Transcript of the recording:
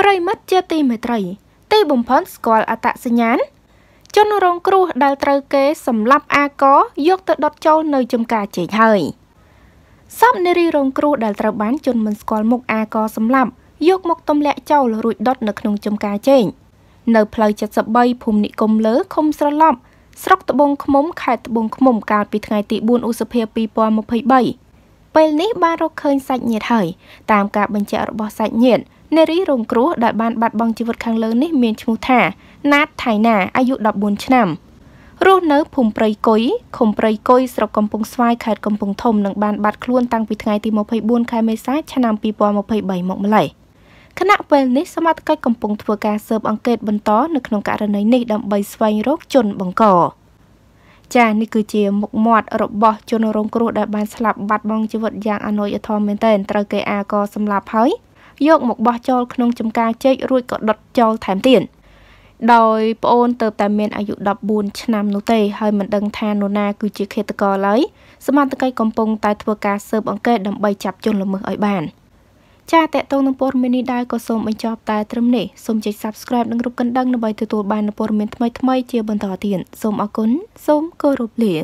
ប្រិមិត្តជាទីមេត្រី ទីបំផុនស្គាល់អត្តសញ្ញាណជនរងគ្រោះដែលត្រូវគេសម្លាប់អាកយកទៅដុតចូលនៅចំការជែកហើយសពនារីរងគ្រោះដែលត្រូវបានជនមិនស្គាល់មុខអាកសម្លាប់យកមកទម្លាក់ចោលរួចដុតនៅក្នុងចំការជែកនៅផ្លូវ73ភូមិនិគមលើឃុំស្រឡប់ ស្រុកត្បូងឃ្មុំខេត្តត្បូងឃ្មុំកាលពីថ្ងៃទី4ឧសភា2023ពេលនេះបានរកឃើញសាច់ញាតិហើយតាមការបញ្ជាក់របស់សាច់ញាតិនារីរងគ្រោះដែលបានបាត់បង់ជីវិតខាងលើនេះមានឈ្មោះថា ណាតថៃណាអាយុ14ឆ្នាំរស់នៅភូមិព្រៃគុយឃុំព្រៃគុយស្រុកកំពង់ស្វាយខេត្តកំពង់ធំនិងបានបាត់ខ្លួនតាំងពីថ្ងៃទី24ខែមេសាឆ្នាំ2023មកម្ល៉េះគណៈពេលនេះសមត្ថកិច្ចកំពុងធ្វើការស៊ើបអង្កេតបន្តនៅក្នុងករណីនេះដើម្បីស្វែងរកជនបង្កចានេះគឺជាមុខមាត់របស់ជនរងគ្រោះដែលបានស្លាប់បាត់បង់ជីវិតយ៉ាងអនុយធម៌មែនទែនត្រូវគេអាក៏សម្លាប់ហើយយកមកបោះចោលក្នុងចំការចេករួចក៏ដុតចោលថែមទៀតដោយប្អូនទៅតែមានអាយុ14ឆ្នាំនោះទេហើយមិនដឹងថានរណា គឺជាឃាតករឡើយសមត្ថកិច្ចកំពុងតែធ្វើការស៊ើបអង្កេតដើម្បីចាប់ជនល្មើសឲ្យបានចាតេតងនឹងព័ត៌មាននេះដែរក៏សូមបញ្ចប់តែត្រឹមនេះសូមចុច Subscribe និងរូបកណ្ដឹងដើម្បីទទួលបានព័ត៌មានថ្មីៗជាបន្តទៀតសូមអរគុណសូមគោរពលា